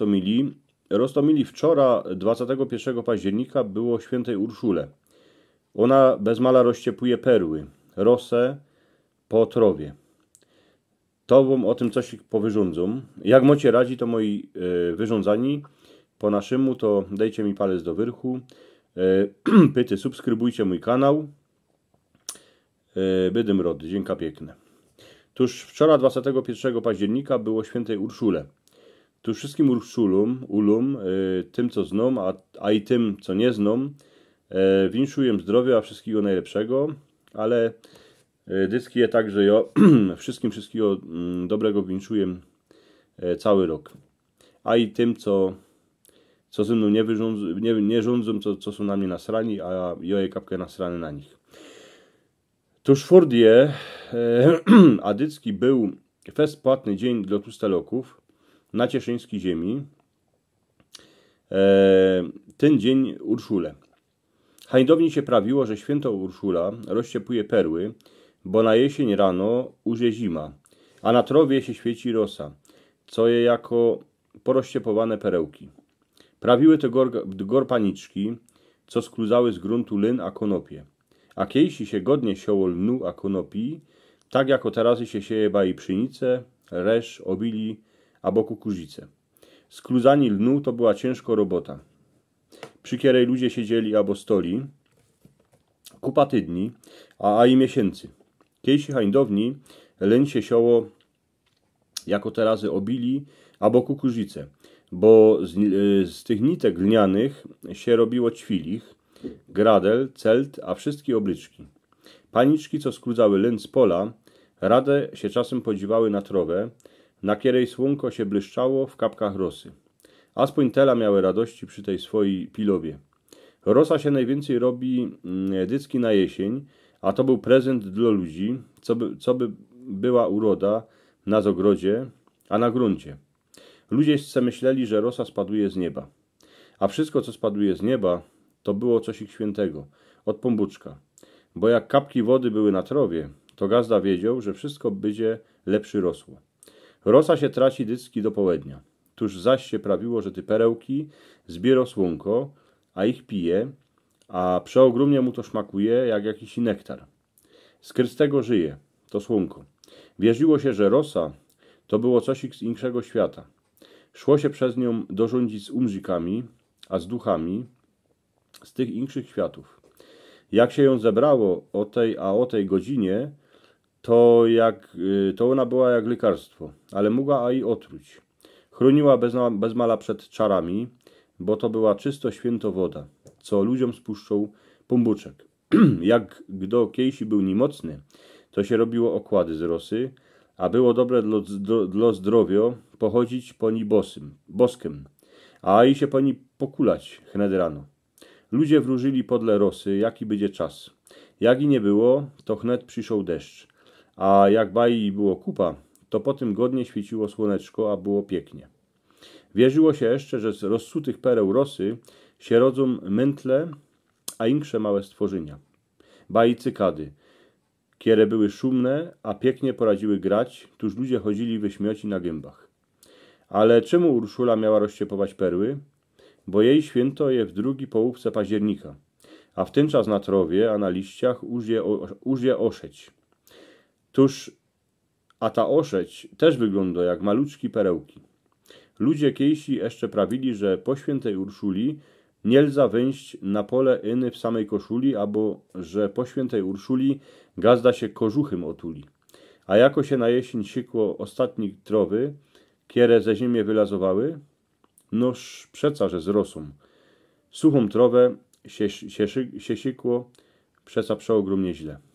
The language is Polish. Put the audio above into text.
Rostomili. Rostomili wczoraj, 21 października, było świętej Urszule. Ona bez mala rozciepuje perły, rosę po To Tobą o tym coś powyrządzą. Jak mocie radzi, to moi y, wyrządzani po naszemu, to dajcie mi palec do wyrchu. Y, pyty, subskrybujcie mój kanał. Y, Bydym Rody, dzięka piękne. Tuż wczoraj, 21 października, było świętej Urszule. Tu wszystkim urszulum, ulum, y, tym co zną, a, a i tym co nie zną, y, winszuję zdrowia, wszystkiego najlepszego, ale y, dyski je także jo, wszystkim wszystkiego mm, dobrego winszuję cały rok. A i tym co, co ze mną nie, wyrządzą, nie, nie rządzą, co, co są na mnie nasrani, a joje kapkę nasrany na nich. Tuż Fordie a Adycki był fest płatny dzień dla pusteloków na cieszyńskiej ziemi e, ten dzień Urszule. Hańdownie się prawiło, że święto Urszula rozciepuje perły, bo na jesień rano uzie zima, a na trowie się świeci rosa, co je jako porozciepowane perełki. Prawiły to gor, gorpaniczki, co skluzały z gruntu lyn a konopie. A kiejsi się godnie sioło lnu a konopi, tak jako terazy się sieje baj pszenice, resz, obili, albo kukuzice. Skluzanie lnu to była ciężko robota. Przy której ludzie siedzieli albo stoli, kupa tydni, a, a i miesięcy. Kiejsi hańdowni len się sioło jako terazy obili albo kukurzyce, bo z, e, z, tych nitek lnianych się robiło ćwilich, gradel, celt, a wszystkie obryczki. Paniczki, co skrudzały lęd z pola, radę się czasem podziwały na trowę, na której słonko się błyszczało w kapkach rosy. A z miały radości przy tej swojej pilowie. Rosa się najwięcej robi mm, dycki na jesień, a to był prezent dla ludzi, co by, co by była uroda na zogrodzie, a na gruncie. Ludzie myśleli, że rosa spaduje z nieba. A wszystko, co spaduje z nieba, to było coś ich świętego, od pombuczka. Bo jak kapki wody były na trowie, to gazda wiedział, że wszystko będzie lepszy rosło. Rosa się traci dycki do południa. Tuż zaś się prawiło, że ty perełki zbiero słonko, a ich pije, a przeogromnie mu to szmakuje jak jakiś nektar. Skrystego żyje, to słonko. Wierzyło się, że rosa to było coś z inkszego świata. Szło się przez nią dorządzić z umrzikami, a z duchami z tych inkszych światów. Jak się ją zebrało o tej a o tej godzinie, to, jak, y, to ona była jak lekarstwo, ale mogła i otruć. Chroniła bez, bez mala przed czarami, bo to była czysto święto woda, co ludziom spuszczał pombuczek. jak gdo Kiejsi był niemocny, to się robiło okłady z rosy, a było dobre dla, dla zdrowia pochodzić po ni bosym, boskiem, a i się po ni pokulać hned rano. Ludzie wróżyli podle rosy, jaki będzie czas. Jak i nie było, to chned przyszedł deszcz. A jak baji było kupa, to po tym godnie świeciło słoneczko, a było pięknie. Wierzyło się jeszcze, że z rozsutych pereł rosy się rodzą mętle, a inksze małe stworzenia. Bali cykady. Kiere były szumne, a pięknie poradziły grać, tuż ludzie chodzili wyśmioci na gębach. Ale czemu Urszula miała rozciepować perły? Bo jej święto je w drugi połówce października, a w ten czas na trowie, a na liściach użje, użje oszeć. Tuż a ta oszeć też wygląda jak maluczki perełki. Ludzie kiejsi jeszcze prawili, że po świętej Urszuli nie lza wyjść na pole iny w samej koszuli, albo że po świętej Urszuli gazda się kożuchym otuli. A jako się na jesień sikło ostatni trowy, kierę ze ziemię wylazowały, noż przeca, że zrosą. Suchą trowę się, się, się sikło, przeca przeogromnie źle.